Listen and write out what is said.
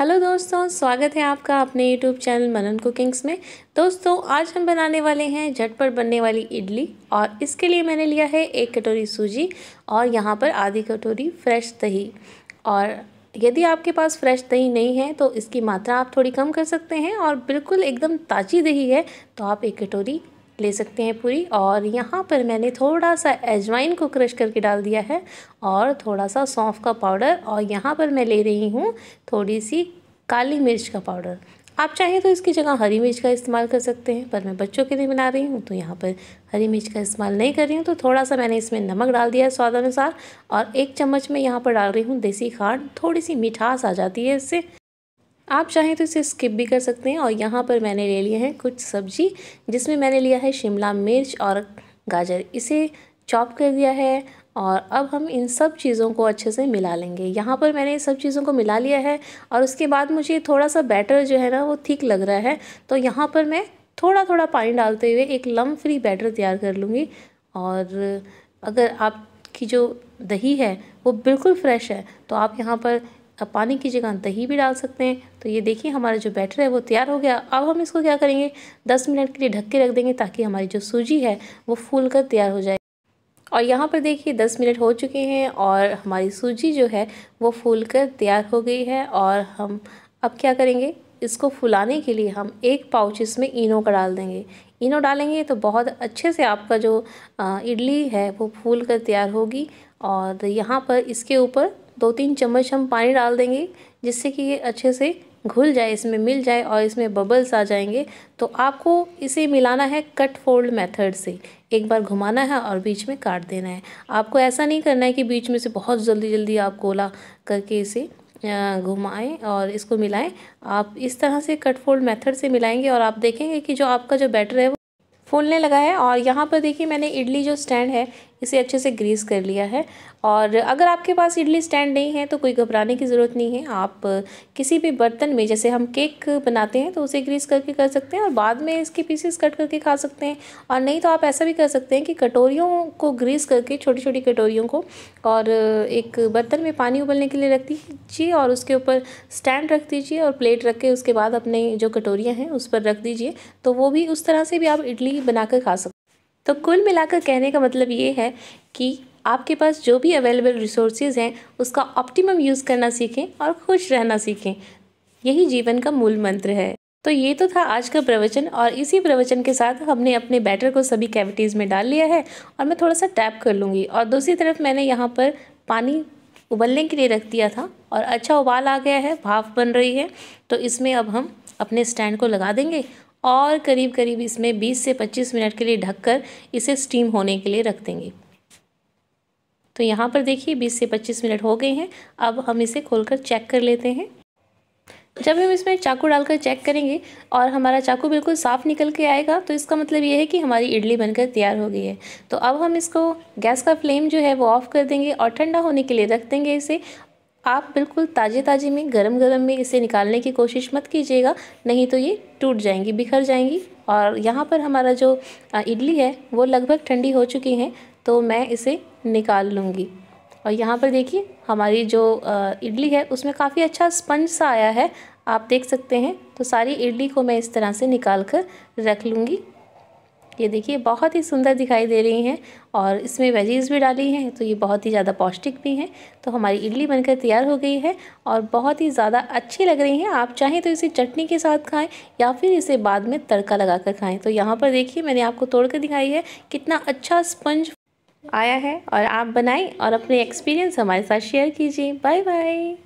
hello दोस्तों स्वागत है आपका अपने यूट्यूब चैनल मनन कुकिंग्स में दोस्तों आज हम बनाने वाले हैं झटपट बनने वाली इडली और इसके लिए मैंने लिया है एक कटोरी सूजी और यहाँ पर आधी कटोरी फ्रेश दही और यदि आपके पास फ्रेश दही नहीं है तो इसकी मात्रा आप थोड़ी कम कर सकते हैं और बिल्कुल एकदम ताज़ी दही है तो आप एक कटोरी ले सकते हैं पूरी और यहाँ पर मैंने थोड़ा सा एजवाइन को क्रश करके डाल दिया है और थोड़ा सा सौंफ का पाउडर और यहाँ पर मैं ले रही हूँ थोड़ी सी काली मिर्च का पाउडर आप चाहें तो इसकी जगह हरी मिर्च का इस्तेमाल कर सकते हैं पर मैं बच्चों के लिए बना रही हूँ तो यहाँ पर हरी मिर्च का इस्तेमाल नहीं कर रही हूँ तो थोड़ा सा मैंने इसमें नमक डाल दिया है स्वाद अनुसार और एक चम्मच में यहाँ पर डाल रही हूँ देसी खांड थोड़ी सी मिठास आ जाती है इससे आप चाहें तो इसे स्किप भी कर सकते हैं और यहाँ पर मैंने ले लिए हैं कुछ सब्जी जिसमें मैंने लिया है शिमला मिर्च और गाजर इसे चॉप कर दिया है और अब हम इन सब चीज़ों को अच्छे से मिला लेंगे यहाँ पर मैंने इन सब चीज़ों को मिला लिया है और उसके बाद मुझे थोड़ा सा बैटर जो है ना वो ठीक लग रहा है तो यहाँ पर मैं थोड़ा थोड़ा पानी डालते हुए एक लम फ्री बैटर तैयार कर लूँगी और अगर आपकी जो दही है वो बिल्कुल फ्रेश है तो आप यहाँ पर अब पानी की जगह दही भी डाल सकते हैं तो ये देखिए हमारा जो बैटर है वो तैयार हो गया अब हम इसको क्या करेंगे दस मिनट के लिए ढक के रख देंगे ताकि हमारी जो सूजी है वो फूल कर तैयार हो जाए और यहाँ पर देखिए दस मिनट हो चुके हैं और हमारी सूजी जो है वो फूल कर तैयार हो गई है और हम अब क्या करेंगे इसको फुलाने के लिए हम एक पाउच इसमें इनो का डाल देंगे इनो डालेंगे तो बहुत अच्छे से आपका जो इडली है वो फूल कर तैयार होगी और यहाँ पर इसके ऊपर दो तीन चम्मच हम पानी डाल देंगे जिससे कि ये अच्छे से घुल जाए इसमें मिल जाए और इसमें बबल्स आ जाएंगे तो आपको इसे मिलाना है कट फोल्ड मेथड से एक बार घुमाना है और बीच में काट देना है आपको ऐसा नहीं करना है कि बीच में से बहुत जल्दी जल्दी आप गोला करके इसे घुमाएं और इसको मिलाएं आप इस तरह से कट फोल्ड मेथड से मिलाएंगे और आप देखेंगे कि जो आपका जो बैटर है वो फूलने लगा है और यहाँ पर देखिए मैंने इडली जो स्टैंड है इसे अच्छे से ग्रीस कर लिया है और अगर आपके पास इडली स्टैंड नहीं है तो कोई घबराने की ज़रूरत नहीं है आप किसी भी बर्तन में जैसे हम केक बनाते हैं तो उसे ग्रीस करके कर सकते हैं और बाद में इसके पीसेस कट करके खा सकते हैं और नहीं तो आप ऐसा भी कर सकते हैं कि कटोरियों को ग्रीस करके छोटी छोटी कटोरियों को और एक बर्तन में पानी उबलने के लिए रख दीजिए और उसके ऊपर स्टैंड रख दीजिए और प्लेट रख के उसके बाद अपने जो कटोरियाँ हैं उस पर रख दीजिए तो वो भी उस तरह से भी आप इडली बनाकर खा सकते तो कुल मिलाकर कहने का मतलब ये है कि आपके पास जो भी अवेलेबल रिसोर्सेज हैं उसका ऑप्टिमम यूज़ करना सीखें और खुश रहना सीखें यही जीवन का मूल मंत्र है तो ये तो था आज का प्रवचन और इसी प्रवचन के साथ हमने अपने बैटर को सभी कैविटीज़ में डाल लिया है और मैं थोड़ा सा टैप कर लूँगी और दूसरी तरफ मैंने यहाँ पर पानी उबलने के लिए रख दिया था और अच्छा उबाल आ गया है भाप बन रही है तो इसमें अब हम अपने स्टैंड को लगा देंगे और करीब करीब इसमें 20 से 25 मिनट के लिए ढककर इसे स्टीम होने के लिए रख देंगे तो यहाँ पर देखिए 20 से 25 मिनट हो गए हैं अब हम इसे खोलकर चेक कर लेते हैं जब हम इसमें चाकू डालकर चेक करेंगे और हमारा चाकू बिल्कुल साफ़ निकल के आएगा तो इसका मतलब ये है कि हमारी इडली बनकर तैयार हो गई है तो अब हम इसको गैस का फ्लेम जो है वो ऑफ़ कर देंगे और ठंडा होने के लिए रख देंगे इसे आप बिल्कुल ताज़े ताज़े में गरम गरम में इसे निकालने की कोशिश मत कीजिएगा नहीं तो ये टूट जाएंगी बिखर जाएंगी और यहाँ पर हमारा जो इडली है वो लगभग ठंडी हो चुकी हैं तो मैं इसे निकाल लूँगी और यहाँ पर देखिए हमारी जो इडली है उसमें काफ़ी अच्छा स्पंज सा आया है आप देख सकते हैं तो सारी इडली को मैं इस तरह से निकाल कर रख लूँगी ये देखिए बहुत ही सुंदर दिखाई दे रही हैं और इसमें वेजीज भी डाली हैं तो ये बहुत ही ज़्यादा पौष्टिक भी हैं तो हमारी इडली बनकर तैयार हो गई है और बहुत ही ज़्यादा अच्छी लग रही हैं आप चाहें तो इसे चटनी के साथ खाएं या फिर इसे बाद में तड़का लगा कर खाएँ तो यहाँ पर देखिए मैंने आपको तोड़ कर दिखाई है कितना अच्छा स्पंज आया है और आप बनाएं और अपने एक्सपीरियंस हमारे साथ शेयर कीजिए बाय बाय